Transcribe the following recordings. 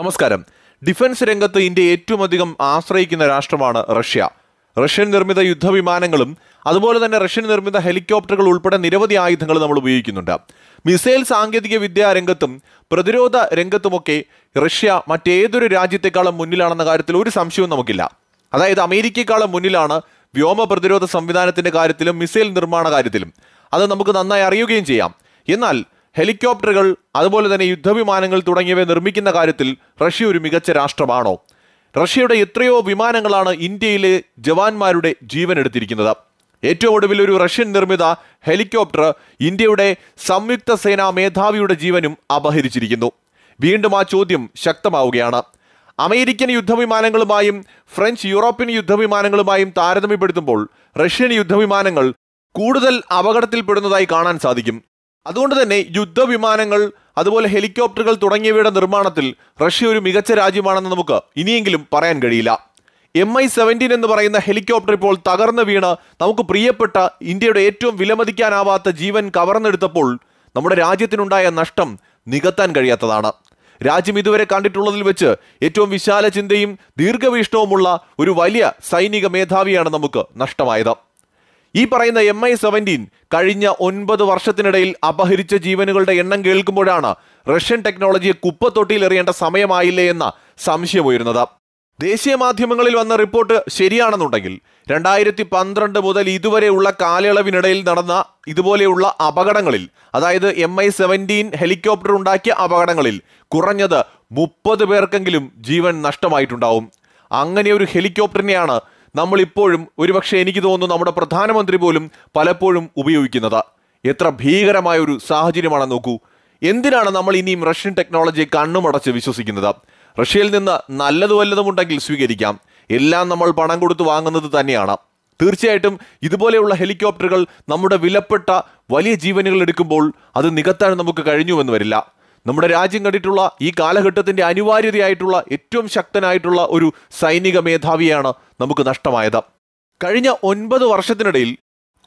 നമസ്കാരം ഡിഫൻസ് രംഗത്ത് ഇന്ത്യ ഏറ്റവും അധികം ആശ്രയിക്കുന്ന രാഷ്ട്രമാണ് റഷ്യ റഷ്യൻ നിർമ്മിത യുദ്ധവിമാനങ്ങളും അതുപോലെ തന്നെ റഷ്യൻ നിർമ്മിത ഹെലികോപ്റ്ററുകൾ ഉൾപ്പെടെ നിരവധി ആയുധങ്ങൾ നമ്മൾ ഉപയോഗിക്കുന്നുണ്ട് മിസൈൽ സാങ്കേതിക വിദ്യ രംഗത്തും പ്രതിരോധ രംഗത്തുമൊക്കെ റഷ്യ മറ്റേതൊരു രാജ്യത്തെക്കാളും മുന്നിലാണെന്ന കാര്യത്തിൽ ഒരു സംശയവും നമുക്കില്ല അതായത് അമേരിക്കയെക്കാളും മുന്നിലാണ് വ്യോമ പ്രതിരോധ സംവിധാനത്തിന്റെ കാര്യത്തിലും മിസൈൽ നിർമ്മാണ കാര്യത്തിലും അത് നമുക്ക് നന്നായി അറിയുകയും ചെയ്യാം എന്നാൽ ഹെലികോപ്റ്ററുകൾ അതുപോലെ തന്നെ യുദ്ധവിമാനങ്ങൾ തുടങ്ങിയവ നിർമ്മിക്കുന്ന കാര്യത്തിൽ റഷ്യ ഒരു മികച്ച രാഷ്ട്രമാണോ റഷ്യയുടെ എത്രയോ വിമാനങ്ങളാണ് ഇന്ത്യയിലെ ജവാന്മാരുടെ ജീവൻ എടുത്തിരിക്കുന്നത് ഏറ്റവും ഒടുവിൽ ഒരു റഷ്യൻ നിർമ്മിത ഹെലികോപ്റ്റർ ഇന്ത്യയുടെ സംയുക്ത സേനാ മേധാവിയുടെ ജീവനും അപഹരിച്ചിരിക്കുന്നു വീണ്ടും ആ ചോദ്യം ശക്തമാവുകയാണ് അമേരിക്കൻ യുദ്ധവിമാനങ്ങളുമായും ഫ്രഞ്ച് യൂറോപ്യൻ യുദ്ധവിമാനങ്ങളുമായും താരതമ്യപ്പെടുത്തുമ്പോൾ റഷ്യൻ യുദ്ധവിമാനങ്ങൾ കൂടുതൽ അപകടത്തിൽപ്പെടുന്നതായി കാണാൻ സാധിക്കും അതുകൊണ്ട് തന്നെ യുദ്ധവിമാനങ്ങൾ അതുപോലെ ഹെലികോപ്റ്ററുകൾ തുടങ്ങിയവയുടെ നിർമ്മാണത്തിൽ റഷ്യ ഒരു മികച്ച രാജ്യമാണെന്ന് നമുക്ക് ഇനിയെങ്കിലും പറയാൻ കഴിയില്ല എം ഐ സെവൻറ്റീൻ എന്ന് പറയുന്ന ഹെലികോപ്റ്റർ ഇപ്പോൾ തകർന്നു വീണ് നമുക്ക് പ്രിയപ്പെട്ട ഇന്ത്യയുടെ ഏറ്റവും വിലമതിക്കാനാവാത്ത ജീവൻ കവർന്നെടുത്തപ്പോൾ നമ്മുടെ രാജ്യത്തിനുണ്ടായ നഷ്ടം നികത്താൻ കഴിയാത്തതാണ് രാജ്യം ഇതുവരെ കണ്ടിട്ടുള്ളതിൽ വെച്ച് ഏറ്റവും വിശാല ചിന്തയും ദീർഘവീക്ഷണവുമുള്ള ഒരു വലിയ സൈനിക മേധാവിയാണ് നമുക്ക് നഷ്ടമായത് ഈ പറയുന്ന എം ഐ സെവൻറ്റീൻ കഴിഞ്ഞ ഒൻപത് വർഷത്തിനിടയിൽ അപഹരിച്ച ജീവനുകളുടെ എണ്ണം കേൾക്കുമ്പോഴാണ് റഷ്യൻ ടെക്നോളജിയെ കുപ്പത്തൊട്ടിയിൽ എറിയേണ്ട സമയമായില്ലേ എന്ന സംശയമുയരുന്നത് ദേശീയ മാധ്യമങ്ങളിൽ വന്ന റിപ്പോർട്ട് ശരിയാണെന്നുണ്ടെങ്കിൽ രണ്ടായിരത്തി പന്ത്രണ്ട് മുതൽ ഇതുവരെയുള്ള കാലയളവിനിടയിൽ നടന്ന ഇതുപോലെയുള്ള അപകടങ്ങളിൽ അതായത് എം ഐ സെവൻറ്റീൻ ഹെലികോപ്റ്റർ ഉണ്ടാക്കിയ അപകടങ്ങളിൽ കുറഞ്ഞത് മുപ്പത് പേർക്കെങ്കിലും ജീവൻ നഷ്ടമായിട്ടുണ്ടാവും അങ്ങനെ ഒരു ഹെലികോപ്റ്ററിനെയാണ് നമ്മൾ ഇപ്പോഴും ഒരുപക്ഷെ എനിക്ക് തോന്നുന്നു നമ്മുടെ പ്രധാനമന്ത്രി പോലും പലപ്പോഴും ഉപയോഗിക്കുന്നത് എത്ര ഭീകരമായ ഒരു സാഹചര്യമാണ് നോക്കൂ എന്തിനാണ് നമ്മൾ ഇനിയും റഷ്യൻ ടെക്നോളജിയെ കണ്ണുമടച്ച് വിശ്വസിക്കുന്നത് റഷ്യയിൽ നിന്ന് വല്ലതും ഉണ്ടെങ്കിൽ സ്വീകരിക്കാം എല്ലാം നമ്മൾ പണം കൊടുത്ത് വാങ്ങുന്നത് തന്നെയാണ് തീർച്ചയായിട്ടും ഇതുപോലെയുള്ള ഹെലികോപ്റ്ററുകൾ നമ്മുടെ വിലപ്പെട്ട വലിയ ജീവനുകൾ എടുക്കുമ്പോൾ അത് നികത്താൻ നമുക്ക് കഴിഞ്ഞുവെന്ന് വരില്ല നമ്മുടെ രാജ്യം കണ്ടിട്ടുള്ള ഈ കാലഘട്ടത്തിൻ്റെ അനിവാര്യതയായിട്ടുള്ള ഏറ്റവും ശക്തനായിട്ടുള്ള ഒരു സൈനിക മേധാവിയാണ് നമുക്ക് നഷ്ടമായത് കഴിഞ്ഞ ഒൻപത് വർഷത്തിനിടയിൽ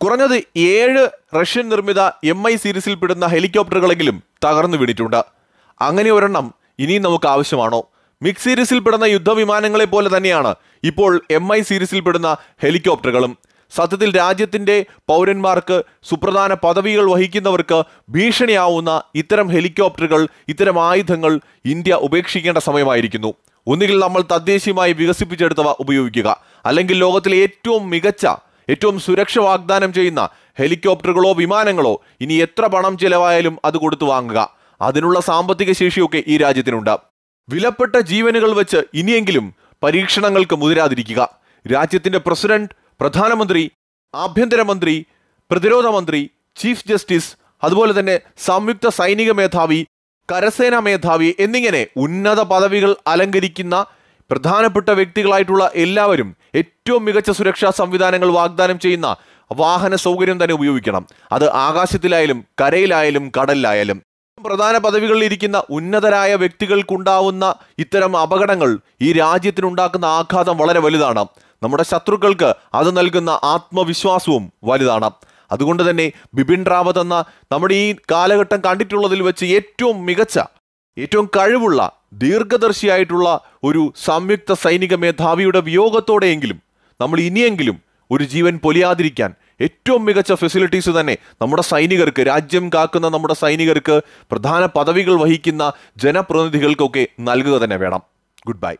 കുറഞ്ഞത് ഏഴ് റഷ്യൻ നിർമ്മിത എം ഐ സീരീസിൽപ്പെടുന്ന ഹെലികോപ്റ്ററുകളെങ്കിലും തകർന്നു വീണിട്ടുണ്ട് അങ്ങനെ ഒരെണ്ണം ഇനിയും നമുക്ക് ആവശ്യമാണോ മിക്സ് സീരീസിൽപ്പെടുന്ന യുദ്ധവിമാനങ്ങളെ പോലെ തന്നെയാണ് ഇപ്പോൾ എം ഐ സീരീസിൽപ്പെടുന്ന ഹെലികോപ്റ്ററുകളും സത്യത്തിൽ രാജ്യത്തിൻ്റെ പൗരന്മാർക്ക് സുപ്രധാന പദവികൾ വഹിക്കുന്നവർക്ക് ഭീഷണിയാവുന്ന ഇത്തരം ഹെലികോപ്റ്ററുകൾ ഇത്തരം ആയുധങ്ങൾ ഇന്ത്യ ഉപേക്ഷിക്കേണ്ട സമയമായിരിക്കുന്നു ഒന്നുകിൽ നമ്മൾ തദ്ദേശീയമായി വികസിപ്പിച്ചെടുത്തവ ഉപയോഗിക്കുക അല്ലെങ്കിൽ ലോകത്തിലെ ഏറ്റവും മികച്ച ഏറ്റവും സുരക്ഷ വാഗ്ദാനം ചെയ്യുന്ന ഹെലികോപ്റ്ററുകളോ വിമാനങ്ങളോ ഇനി എത്ര പണം ചിലവായാലും അത് കൊടുത്തു വാങ്ങുക അതിനുള്ള സാമ്പത്തിക ശേഷിയൊക്കെ ഈ രാജ്യത്തിനുണ്ട് വിലപ്പെട്ട ജീവനുകൾ വെച്ച് ഇനിയെങ്കിലും പരീക്ഷണങ്ങൾക്ക് മുതിരാതിരിക്കുക രാജ്യത്തിൻ്റെ പ്രസിഡന്റ് പ്രധാനമന്ത്രി ആഭ്യന്തരമന്ത്രി പ്രതിരോധ മന്ത്രി ചീഫ് ജസ്റ്റിസ് അതുപോലെ തന്നെ സംയുക്ത സൈനിക മേധാവി കരസേനാ മേധാവി എന്നിങ്ങനെ ഉന്നത പദവികൾ അലങ്കരിക്കുന്ന പ്രധാനപ്പെട്ട വ്യക്തികളായിട്ടുള്ള എല്ലാവരും ഏറ്റവും മികച്ച സുരക്ഷാ സംവിധാനങ്ങൾ വാഗ്ദാനം ചെയ്യുന്ന വാഹന സൗകര്യം തന്നെ ഉപയോഗിക്കണം അത് ആകാശത്തിലായാലും കരയിലായാലും കടലിലായാലും പ്രധാന പദവികളിൽ ഇരിക്കുന്ന ഉന്നതരായ വ്യക്തികൾക്കുണ്ടാവുന്ന ഇത്തരം അപകടങ്ങൾ ഈ രാജ്യത്തിനുണ്ടാക്കുന്ന ആഘാതം വളരെ വലുതാണ് നമ്മുടെ ശത്രുക്കൾക്ക് അത് നൽകുന്ന ആത്മവിശ്വാസവും വലുതാണ് അതുകൊണ്ട് തന്നെ ബിപിൻ റാവത്ത് എന്ന നമ്മുടെ ഈ കാലഘട്ടം കണ്ടിട്ടുള്ളതിൽ വെച്ച് ഏറ്റവും മികച്ച ഏറ്റവും കഴിവുള്ള ദീർഘദർശിയായിട്ടുള്ള ഒരു സംയുക്ത സൈനിക മേധാവിയുടെ വിയോഗത്തോടെയെങ്കിലും നമ്മൾ ഇനിയെങ്കിലും ഒരു ജീവൻ പൊലിയാതിരിക്കാൻ ഏറ്റവും മികച്ച ഫെസിലിറ്റീസ് തന്നെ നമ്മുടെ സൈനികർക്ക് രാജ്യം കാക്കുന്ന നമ്മുടെ സൈനികർക്ക് പ്രധാന പദവികൾ വഹിക്കുന്ന ജനപ്രതിനിധികൾക്കൊക്കെ നൽകുക തന്നെ വേണം ഗുഡ് ബൈ